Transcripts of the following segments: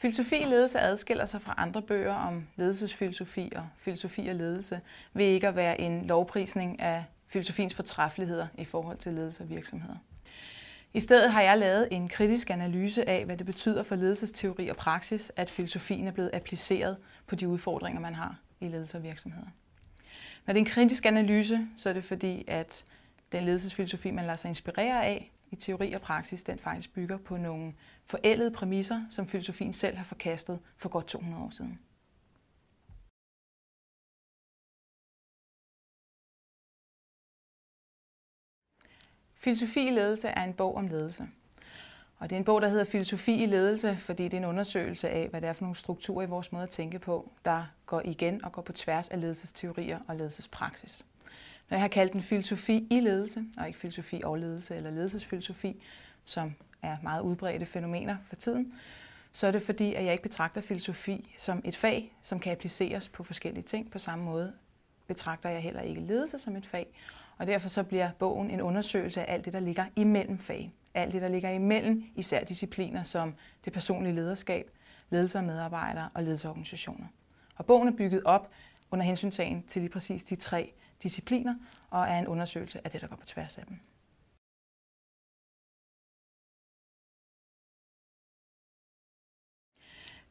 Filosofi i ledelse adskiller sig fra andre bøger om ledelsesfilosofi og filosofi og ledelse ved ikke at være en lovprisning af filosofiens fortræffeligheder i forhold til ledelse og virksomheder. I stedet har jeg lavet en kritisk analyse af, hvad det betyder for ledelsesteori og praksis, at filosofien er blevet appliceret på de udfordringer, man har i ledelse og virksomheder. Når det er en kritisk analyse, så er det fordi, at den ledelsesfilosofi, man lader sig inspirere af, i teori og praksis, den faktisk bygger på nogle forældede præmisser, som filosofien selv har forkastet for godt 200 år siden. Filosofi i ledelse er en bog om ledelse. Og det er en bog, der hedder Filosofi i ledelse, fordi det er en undersøgelse af, hvad det er for nogle strukturer i vores måde at tænke på, der går igen og går på tværs af ledelsesteorier og ledelsespraksis. Når jeg har kaldt den filosofi i ledelse, og ikke filosofi og ledelse eller ledelsesfilosofi, som er meget udbredte fænomener for tiden, så er det fordi, at jeg ikke betragter filosofi som et fag, som kan appliceres på forskellige ting. På samme måde betragter jeg heller ikke ledelse som et fag, og derfor så bliver bogen en undersøgelse af alt det, der ligger imellem fag. Alt det, der ligger imellem især discipliner som det personlige lederskab, ledelse af medarbejdere og ledelseorganisationer. Og bogen er bygget op under hensyntagen til lige præcis de tre discipliner og er en undersøgelse af det, der går på tværs af dem.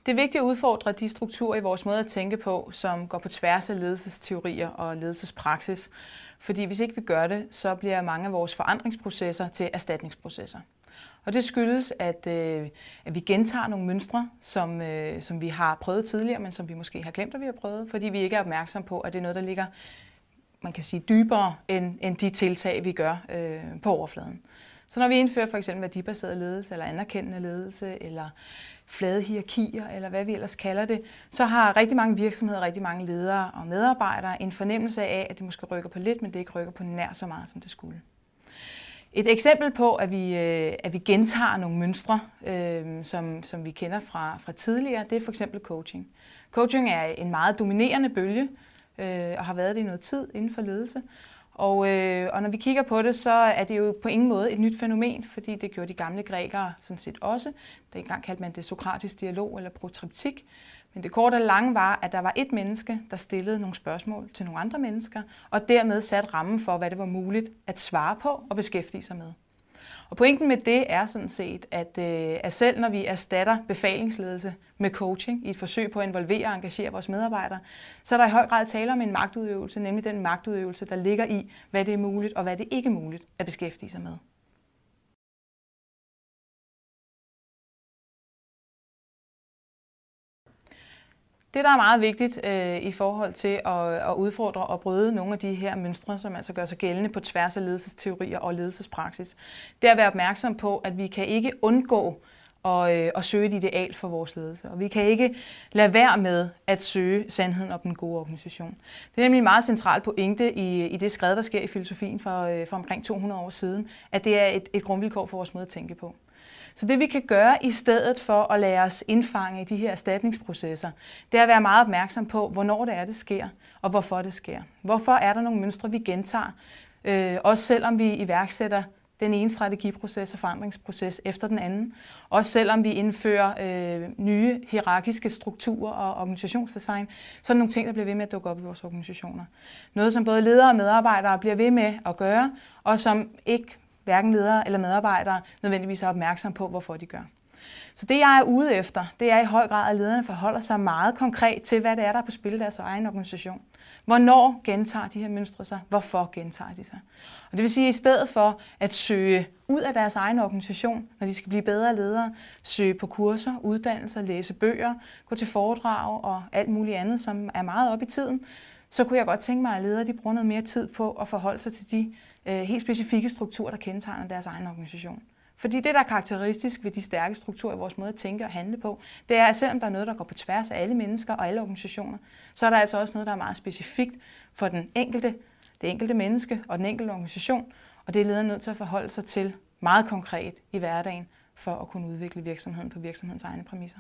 Det er vigtigt at udfordre de strukturer i vores måde at tænke på, som går på tværs af ledelsesteorier og ledelsespraksis. Fordi hvis ikke vi gør det, så bliver mange af vores forandringsprocesser til erstatningsprocesser. Og det skyldes, at, øh, at vi gentager nogle mønstre, som, øh, som vi har prøvet tidligere, men som vi måske har glemt, at vi har prøvet, fordi vi ikke er opmærksom på, at det er noget, der ligger man kan sige, dybere end, end de tiltag, vi gør øh, på overfladen. Så når vi indfører for eksempel værdibaseret ledelse, eller anerkendende ledelse, eller flade hierarkier, eller hvad vi ellers kalder det, så har rigtig mange virksomheder, rigtig mange ledere og medarbejdere en fornemmelse af, at det måske rykker på lidt, men det ikke rykker på nær så meget, som det skulle. Et eksempel på, at vi, øh, at vi gentager nogle mønstre, øh, som, som vi kender fra, fra tidligere, det er for eksempel coaching. Coaching er en meget dominerende bølge, øh, og har været det i noget tid inden for ledelse. Og, øh, og når vi kigger på det, så er det jo på ingen måde et nyt fænomen, fordi det gjorde de gamle grækere sådan set også. Dengang kaldte man det sokratisk dialog eller protriptik. Men det korte og lange var, at der var et menneske, der stillede nogle spørgsmål til nogle andre mennesker, og dermed satte rammen for, hvad det var muligt at svare på og beskæftige sig med. Og pointen med det er sådan set, at, øh, at selv når vi erstatter befalingsledelse med coaching i et forsøg på at involvere og engagere vores medarbejdere, så er der i høj grad tale om en magtudøvelse, nemlig den magtudøvelse, der ligger i, hvad det er muligt og hvad det ikke er muligt at beskæftige sig med. Det, der er meget vigtigt øh, i forhold til at, at udfordre og bryde nogle af de her mønstre, som altså gør sig gældende på tværs af ledelsesteorier og ledelsespraksis, det er at være opmærksom på, at vi kan ikke undgå øh, og, øh, og søge et ideal for vores ledelse. Og vi kan ikke lade være med at søge sandheden om den gode organisation. Det er nemlig en meget central pointe i, i det skred, der sker i filosofien for, øh, for omkring 200 år siden, at det er et, et grundvilkår for vores måde at tænke på. Så det vi kan gøre i stedet for at lade os indfange i de her erstatningsprocesser, det er at være meget opmærksom på, hvornår det er, det sker, og hvorfor det sker. Hvorfor er der nogle mønstre, vi gentager, øh, også selvom vi iværksætter den ene strategiproces og forandringsproces efter den anden. Også selvom vi indfører øh, nye hierarkiske strukturer og organisationsdesign, så er det nogle ting, der bliver ved med at dukke op i vores organisationer. Noget, som både ledere og medarbejdere bliver ved med at gøre, og som ikke hverken ledere eller medarbejdere nødvendigvis er opmærksom på, hvorfor de gør. Så det, jeg er ude efter, det er i høj grad, at lederne forholder sig meget konkret til, hvad det er, der er på spil i deres egen organisation. Hvornår gentager de her mønstre sig? Hvorfor gentager de sig? Og det vil sige, at i stedet for at søge ud af deres egen organisation, når de skal blive bedre ledere, søge på kurser, uddannelser, læse bøger, gå til foredrag og alt muligt andet, som er meget op i tiden, så kunne jeg godt tænke mig, at ledere de bruger noget mere tid på at forholde sig til de øh, helt specifikke strukturer, der kendetegner deres egen organisation. Fordi det, der er karakteristisk ved de stærke strukturer i vores måde at tænke og handle på, det er, at selvom der er noget, der går på tværs af alle mennesker og alle organisationer, så er der altså også noget, der er meget specifikt for den enkelte, det enkelte menneske og den enkelte organisation, og det er lederen nødt til at forholde sig til meget konkret i hverdagen for at kunne udvikle virksomheden på virksomhedens egne præmisser.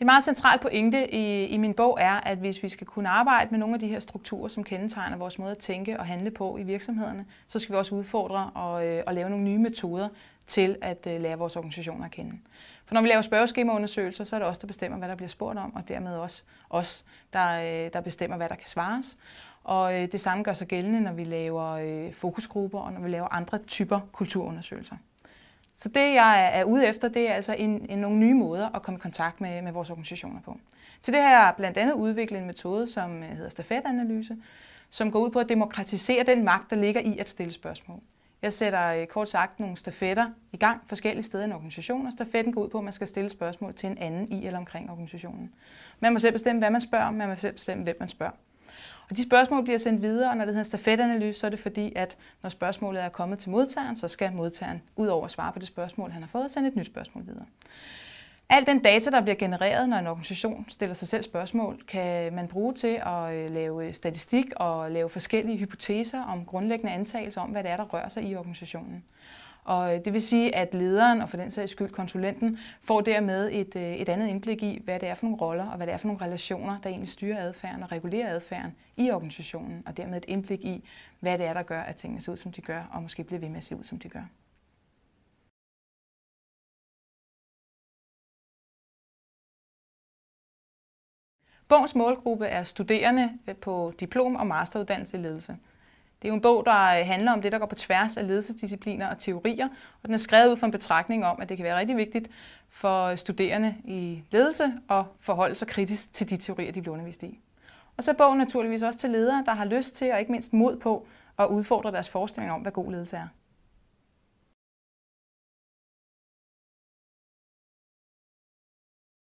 En meget central pointe i, i min bog er, at hvis vi skal kunne arbejde med nogle af de her strukturer, som kendetegner vores måde at tænke og handle på i virksomhederne, så skal vi også udfordre og, øh, og lave nogle nye metoder til at øh, lære vores organisationer at kende. For når vi laver spørgeskemaundersøgelser, så er det os, der bestemmer, hvad der bliver spurgt om, og dermed også os, der, øh, der bestemmer, hvad der kan svares. Og øh, det samme gør sig gældende, når vi laver øh, fokusgrupper og når vi laver andre typer kulturundersøgelser. Så det, jeg er ude efter, det er altså en, en, nogle nye måder at komme i kontakt med, med vores organisationer på. Til det her jeg blandt andet udviklet en metode, som øh, hedder stafetanalyse, som går ud på at demokratisere den magt, der ligger i at stille spørgsmål. Jeg sætter øh, kort sagt nogle stafetter i gang forskellige steder i en organisation, og stafetten går ud på, at man skal stille spørgsmål til en anden i eller omkring organisationen. Man må selv bestemme, hvad man spørger om, man må selv bestemme, hvem man spørger. Og de spørgsmål bliver sendt videre, og når det hedder stafetanalyse, så er det fordi, at når spørgsmålet er kommet til modtageren, så skal modtageren ud over at svare på det spørgsmål, han har fået, sende et nyt spørgsmål videre. Al den data, der bliver genereret, når en organisation stiller sig selv spørgsmål, kan man bruge til at øh, lave statistik og lave forskellige hypoteser om grundlæggende antagelser om, hvad det er, der rører sig i organisationen. Og øh, det vil sige, at lederen og for den sags skyld konsulenten får dermed et, øh, et andet indblik i, hvad det er for nogle roller og hvad det er for nogle relationer, der egentlig styrer adfærden og regulerer adfærden i organisationen, og dermed et indblik i, hvad det er, der gør, at tingene ser ud, som de gør, og måske bliver ved med at se ud, som de gør. Bogens målgruppe er studerende på diplom- og masteruddannelse i ledelse. Det er jo en bog, der øh, handler om det, der går på tværs af ledelsesdiscipliner og teorier, og den er skrevet ud fra en betragtning om, at det kan være rigtig vigtigt for øh, studerende i ledelse at forholde sig kritisk til de teorier, de bliver undervist i. Og så er bogen naturligvis også til ledere, der har lyst til og ikke mindst mod på at udfordre deres forestilling om, hvad god ledelse er.